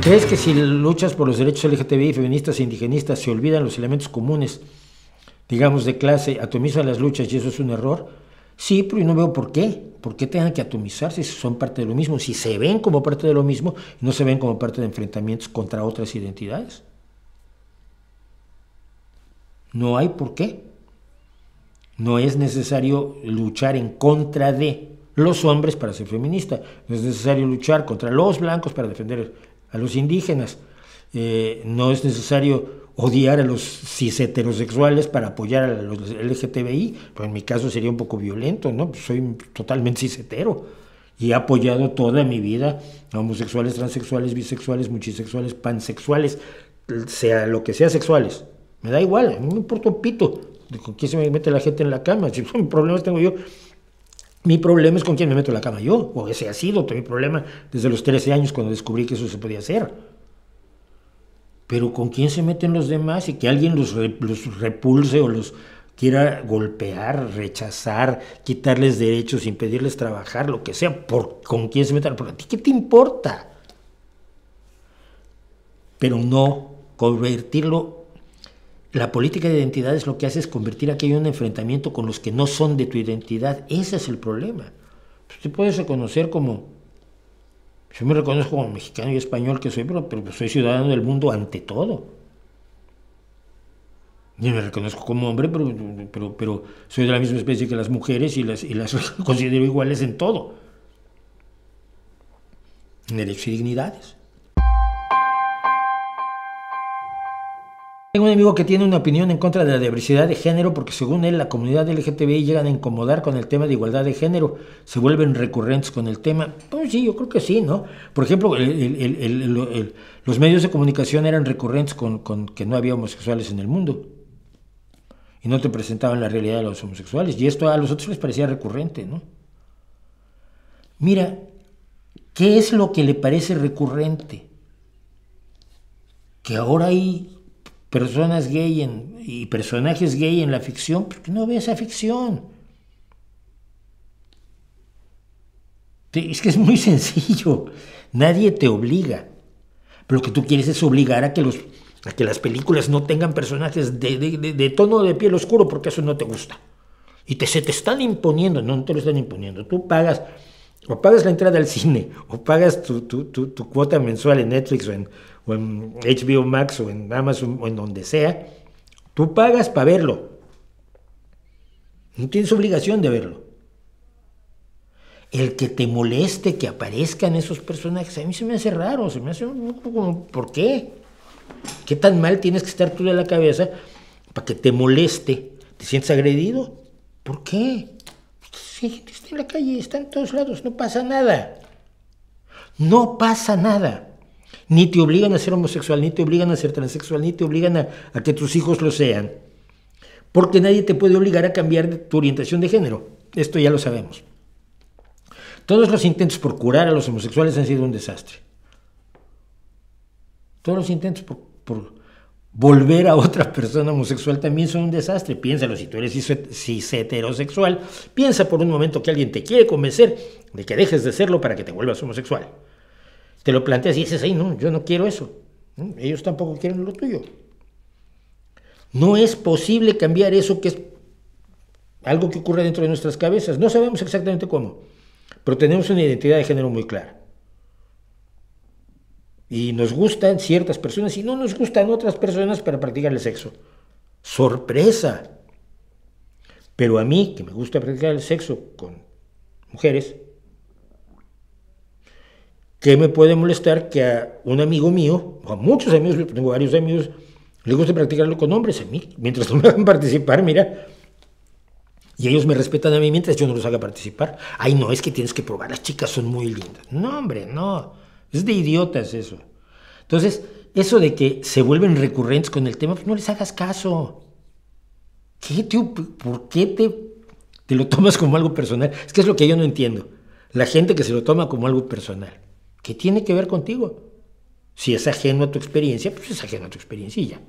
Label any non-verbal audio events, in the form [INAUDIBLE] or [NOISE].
¿Crees que si luchas por los derechos LGTBI, feministas e indigenistas, se olvidan los elementos comunes, digamos, de clase, atomizan las luchas y eso es un error? Sí, pero yo no veo por qué. ¿Por qué tengan que atomizarse si son parte de lo mismo? Si se ven como parte de lo mismo y no se ven como parte de enfrentamientos contra otras identidades. No hay por qué. No es necesario luchar en contra de los hombres para ser feminista. No es necesario luchar contra los blancos para defender a los indígenas. Eh, no es necesario odiar a los cis heterosexuales para apoyar a los LGTBI, pero en mi caso sería un poco violento, ¿no? Pues soy totalmente cis hetero y he apoyado toda mi vida a homosexuales, transexuales, bisexuales, multisexuales, pansexuales, sea lo que sea sexuales. Me da igual, no me importa un pito de con quién se me mete la gente en la cama, [LAUGHS] si problemas tengo yo mi problema es con quién me meto en la cama yo, o ese ha sido mi problema desde los 13 años cuando descubrí que eso se podía hacer. Pero con quién se meten los demás y que alguien los, repulse o los quiera golpear, rechazar, quitarles derechos, impedirles trabajar, lo que sea, por, con quién se metan. ¿Por a ti qué te importa? Pero no convertirlo la política de identidad es lo que hace es convertir aquello en un enfrentamiento con los que no son de tu identidad. Ese es el problema. Pues, Tú puedes reconocer como, yo me reconozco como mexicano y español que soy, pero, soy ciudadano del mundo ante todo. Yo me reconozco como hombre, pero, soy de la misma especie que las mujeres y las, y las [LAUGHS] considero iguales en todo. En derechos y dignidades. Tengo un amigo que tiene una opinión en contra de la diversidad de género porque según él la comunidad LGTBI llega a incomodar con el tema de igualdad de género, se vuelven recurrentes con el tema. Pues sí, yo creo que sí, ¿no? Por ejemplo, los medios de comunicación eran recurrentes con, con, que no había homosexuales en el mundo y no te presentaban la realidad de los homosexuales y esto a los otros les parecía recurrente, ¿no? Mira, ¿qué es lo que le parece recurrente? Que ahora hay personas gay y personajes gay en la ficción, porque no ve esa ficción. Es que es muy [LAUGHS] sencillo. Nadie te obliga. Pero lo que tú quieres es obligar a que, los, a que las películas no tengan personajes de, tono de piel oscuro porque eso no te gusta. Y te, se te están imponiendo. No, no te lo están imponiendo. Tú pagas o pagas la entrada al cine o pagas tu cuota mensual en Netflix o en, en HBO Max o en Amazon o en donde sea, tú pagas para verlo. No tienes obligación de verlo. El que te moleste que aparezcan esos personajes, a mí se me hace raro, se me hace como, ¿por qué? ¿Qué tan mal tienes que estar tú de la cabeza para que te moleste? ¿Te sientes agredido? ¿Por qué? Sí, está en la calle, está en todos lados, no pasa nada. No pasa nada. Ni te obligan a ser homosexual, ni te obligan a ser transexual, ni te obligan a, que tus hijos lo sean. Porque nadie te puede obligar a cambiar tu orientación de género. Esto ya lo sabemos. Todos los intentos por curar a los homosexuales han sido un desastre. Todos los intentos por, volver a otra persona homosexual también son un desastre. Piénsalo, si tú eres cis heterosexual, piensa por un momento que alguien te quiere convencer de que dejes de serlo para que te vuelvas homosexual te lo planteas y dices, ay, no, yo no quiero eso. Ellos tampoco quieren lo tuyo. No es posible cambiar eso que es algo que ocurre dentro de nuestras cabezas. No sabemos exactamente cómo, pero tenemos una identidad de género muy clara. Y nos gustan ciertas personas y no nos gustan otras personas para practicar el sexo. ¡Sorpresa! Pero a mí, que me gusta practicar el sexo con mujeres, ¿Qué me puede molestar que a un amigo mío, o a muchos amigos, tengo varios amigos, les gusta practicarlo con hombres, a mí, mientras no me hagan participar, mira. Y ellos me respetan a mí mientras yo no los haga participar. Ay, no, es que tienes que probar, las chicas son muy lindas. No, hombre, no. Es de idiotas eso. Entonces, eso de que se vuelven recurrentes con el tema, pues no les hagas caso. ¿Qué, tío? ¿Por qué te, te lo tomas como algo personal? Es que es lo que yo no entiendo. La gente que se lo toma como algo personal. ¿Qué tiene que ver contigo? Si es ajeno a tu experiencia, pues es ajeno a tu experiencia